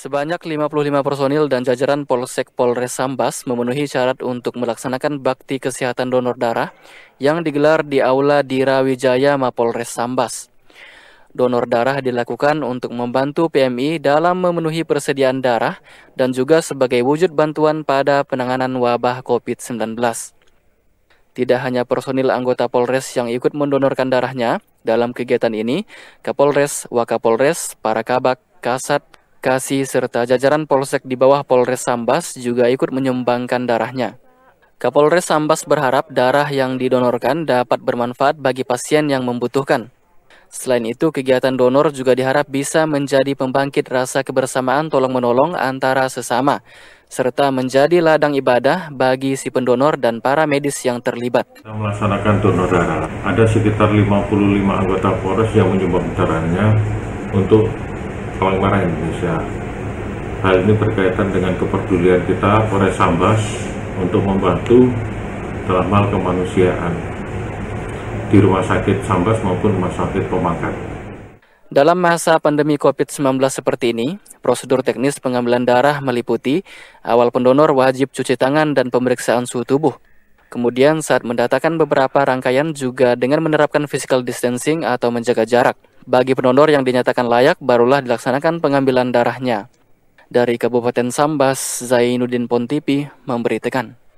Sebanyak 55 personil dan jajaran Polsek Polres Sambas memenuhi syarat untuk melaksanakan bakti kesehatan donor darah yang digelar di Aula Dirawijaya Mapolres Sambas. Donor darah dilakukan untuk membantu PMI dalam memenuhi persediaan darah dan juga sebagai wujud bantuan pada penanganan wabah COVID-19. Tidak hanya personil anggota Polres yang ikut mendonorkan darahnya, dalam kegiatan ini, Kapolres, Wakapolres, para kabak, kasat, Kasih serta jajaran Polsek di bawah Polres Sambas juga ikut menyumbangkan darahnya. Kapolres Sambas berharap darah yang didonorkan dapat bermanfaat bagi pasien yang membutuhkan. Selain itu, kegiatan donor juga diharap bisa menjadi pembangkit rasa kebersamaan tolong-menolong antara sesama, serta menjadi ladang ibadah bagi si pendonor dan para medis yang terlibat. Kita melaksanakan donor darah, ada sekitar 55 anggota Polres yang menyumbang darahnya untuk paling marah Indonesia. Hal ini berkaitan dengan kepedulian kita Polres Sambas untuk membantu dalam hal kemanusiaan di rumah sakit Sambas maupun rumah sakit Pemangkat. Dalam masa pandemi COVID-19 seperti ini, prosedur teknis pengambilan darah meliputi awal pendonor wajib cuci tangan dan pemeriksaan suhu tubuh. Kemudian saat mendatakan beberapa rangkaian juga dengan menerapkan physical distancing atau menjaga jarak. Bagi pendonor yang dinyatakan layak, barulah dilaksanakan pengambilan darahnya. Dari Kabupaten Sambas, Zainuddin Pontipi memberitakan.